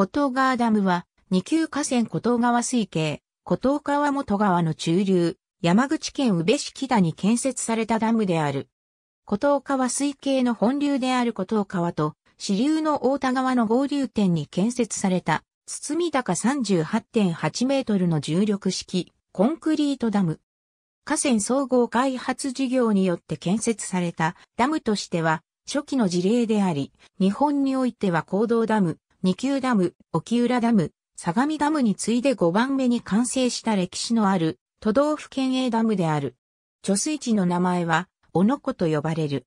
古東川ダムは、二級河川古東川水系、古東川元川の中流、山口県宇部市北に建設されたダムである。古東川水系の本流である古東川と、支流の大田川の合流点に建設された、堤高38.8メートルの重力式、コンクリートダム。河川総合開発事業によって建設されたダムとしては、初期の事例であり、日本においては行動ダム、二級ダム、沖浦ダム、相模ダムに次いで5番目に完成した歴史のある都道府県営ダムである。貯水池の名前は、小野湖と呼ばれる。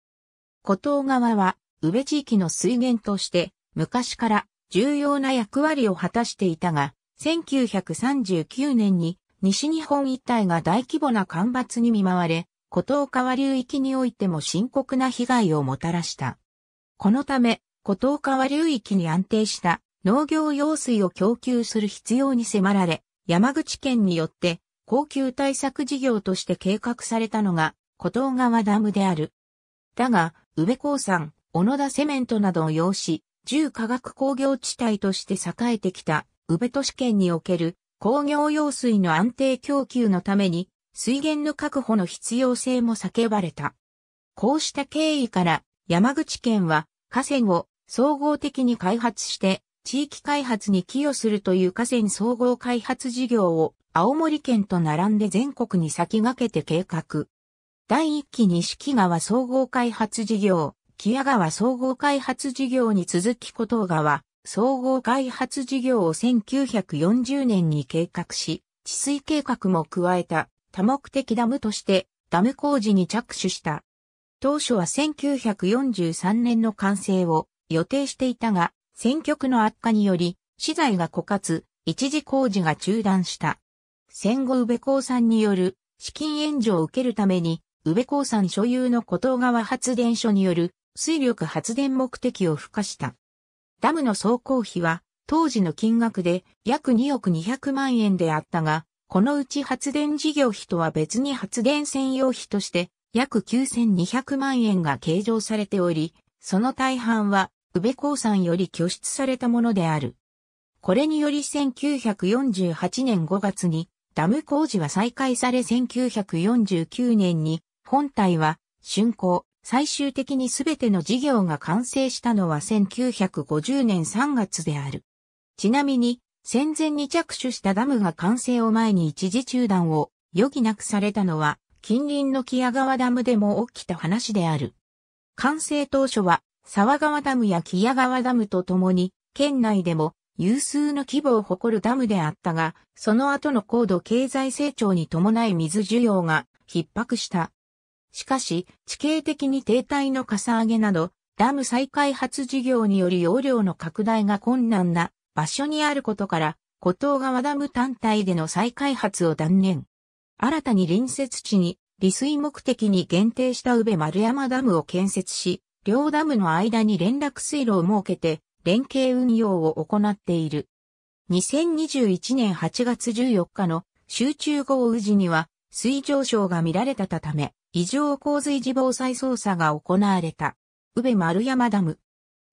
古東川は、宇部地域の水源として、昔から重要な役割を果たしていたが、1939年に西日本一帯が大規模な干ばつに見舞われ、古東川流域においても深刻な被害をもたらした。このため、古東川流域に安定した農業用水を供給する必要に迫られ、山口県によって高級対策事業として計画されたのが古東川ダムである。だが、宇部鉱山、小野田セメントなどを要し、重化学工業地帯として栄えてきた宇部都市圏における工業用水の安定供給のために水源の確保の必要性も叫ばれた。こうした経緯から山口県は河川を総合的に開発して、地域開発に寄与するという河川総合開発事業を青森県と並んで全国に先駆けて計画。第1期西木川総合開発事業、木屋川総合開発事業に続き古東川総合開発事業を1940年に計画し、治水計画も加えた多目的ダムとしてダム工事に着手した。当初は1943年の完成を予定していたが、戦局の悪化により、資材が枯渇、一時工事が中断した。戦後宇部興産による資金援助を受けるために、宇部興産所有の古東川発電所による水力発電目的を付加した。ダムの総工費は当時の金額で約2億200万円であったが、このうち発電事業費とは別に発電専用費として約9200万円が計上されており、その大半は宇部鉱山より拠出されたものである。これにより1948年5月にダム工事は再開され1949年に本体は竣工、最終的にすべての事業が完成したのは1950年3月である。ちなみに戦前に着手したダムが完成を前に一時中断を余儀なくされたのは近隣の木屋川ダムでも起きた話である。完成当初は沢川ダムや木屋川ダムとともに、県内でも有数の規模を誇るダムであったが、その後の高度経済成長に伴い水需要が逼迫した。しかし、地形的に停滞のかさ上げなど、ダム再開発事業により容量の拡大が困難な場所にあることから、古東川ダム単体での再開発を断念。新たに隣接地に、利水目的に限定した宇部丸山ダムを建設し、両ダムの間に連絡水路を設けて連携運用を行っている。2021年8月14日の集中豪雨時には水上昇が見られたため、異常洪水時防災操作が行われた。宇部丸山ダム。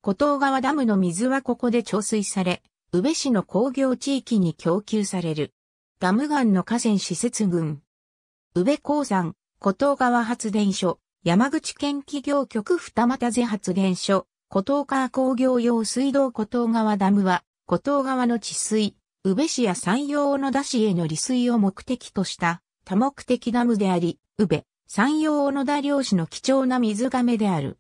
古東川ダムの水はここで貯水され、宇部市の工業地域に供給される。ダム岩の河川施設群。宇部鉱山、古東川発電所、山口県企業局二股瀬発電所、古東川工業用水道古東川ダムは、古東川の治水、宇部市や山陽小野田市への利水を目的とした多目的ダムであり、宇部、山陽小野田漁師の貴重な水亀である。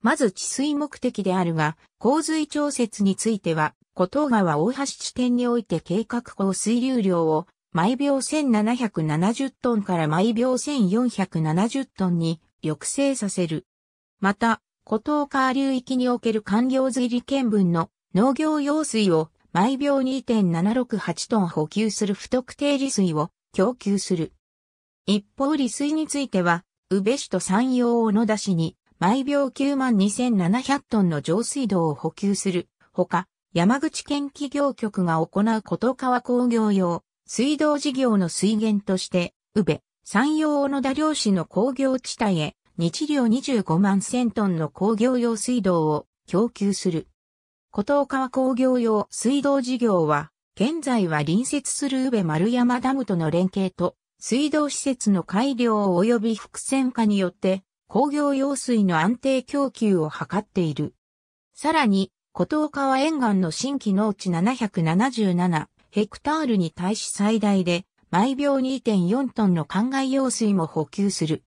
まず治水目的であるが、洪水調節については、古東川大橋地点において計画降水流量を毎秒1770トンから毎秒1470トンに抑制させる。また、古東川流域における官僚水利見分の農業用水を毎秒2.768トン補給する不特定利水を供給する。一方利水については、宇部市と山陽小野田市に毎秒92,700トンの上水道を補給する。ほか、山口県企業局が行う古東川工業用水道事業の水源として、宇部、山陽小野田漁師の工業地帯へ日量25万千トンの工業用水道を供給する。古東川工業用水道事業は、現在は隣接する宇部丸山ダムとの連携と、水道施設の改良及び伏線化によって、工業用水の安定供給を図っている。さらに、古東川沿岸の新規農地777ヘクタールに対し最大で毎秒2.4トンの灌漑用水も補給する。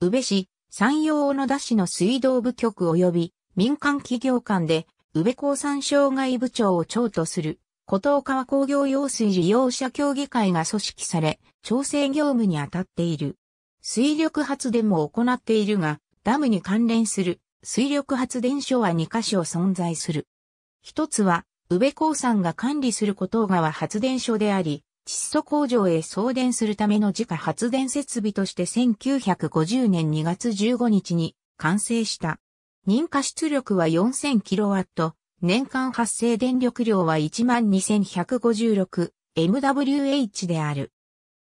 宇部市、山陽小野田市の水道部局及び民間企業間で宇部鉱山障害部長を長とする、古藤川工業用水利用者協議会が組織され、調整業務に当たっている。水力発電も行っているが、ダムに関連する水力発電所は2箇所存在する。一つは、宇部鉱山が管理する古藤川発電所であり、窒素工場へ送電するための自家発電設備として1950年2月15日に完成した。認可出力は 4000kW、年間発生電力量は 12156MWh である。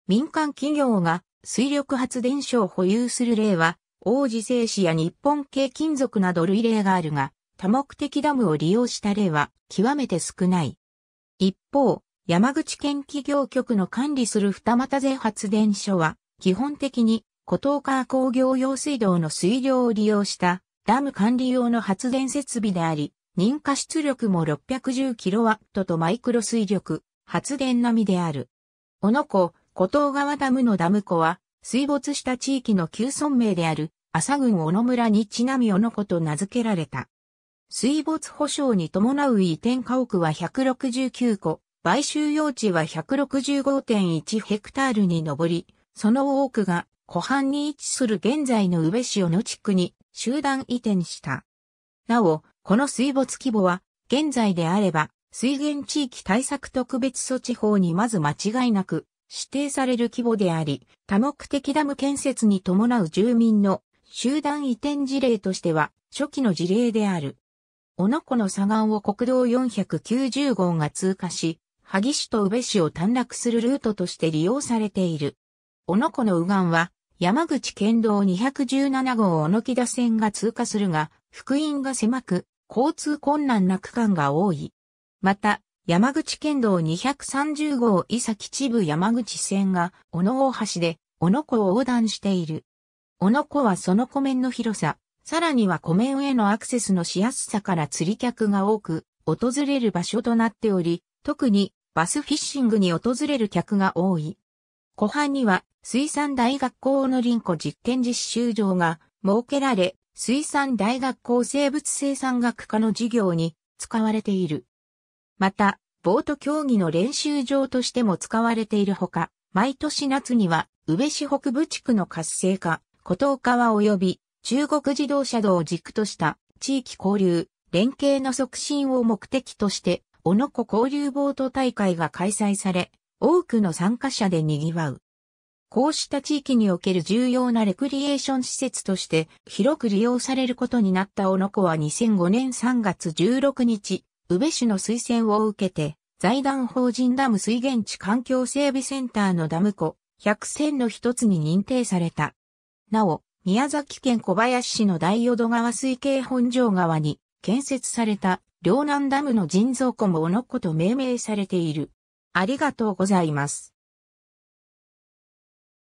民間企業が水力発電所を保有する例は、王子製紙や日本系金属など類例があるが、多目的ダムを利用した例は極めて少ない。一方、山口県企業局の管理する二俣税発電所は、基本的に、古東川工業用水道の水量を利用したダム管理用の発電設備であり、認可出力も 610kW とマイクロ水力、発電並みである。小野湖、古東川ダムのダム湖は、水没した地域の旧村名である、朝郡小野村にちなみ小野湖と名付けられた。水没保障に伴う移転家屋は169戸、買収用地は165.1ヘクタールに上り、その多くが湖畔に位置する現在の宇部市小野地区に集団移転した。なお、この水没規模は、現在であれば、水源地域対策特別措置法にまず間違いなく指定される規模であり、多目的ダム建設に伴う住民の集団移転事例としては初期の事例である。小野湖の左岸を国道490号が通過し、萩市と宇部市を短絡するルートとして利用されている。小野湖の右岸は、山口県道217号小野木田線が通過するが、福音が狭く、交通困難な区間が多い。また、山口県道230号伊佐秩部山口線が小野大橋で小野湖を横断している。小野湖はその湖面の広さ、さらには湖面へのアクセスのしやすさから釣り客が多く訪れる場所となっており、特にバスフィッシングに訪れる客が多い。湖畔には水産大学校の林湖実験実習場が設けられ、水産大学校生物生産学科の授業に使われている。また、ボート競技の練習場としても使われているほか、毎年夏には宇部市北部地区の活性化、古東川及び中国自動車道を軸とした地域交流、連携の促進を目的として小野湖交流ボート大会が開催され、多くの参加者で賑わう。こうした地域における重要なレクリエーション施設として広く利用されることになった小野湖は2005年3月16日、宇部市の推薦を受けて、財団法人ダム水源地環境整備センターのダム湖、100選の一つに認定された。なお、宮崎県小林市の大淀川水系本庄川に建設された両南ダムの人造湖もおのこと命名されている。ありがとうございます。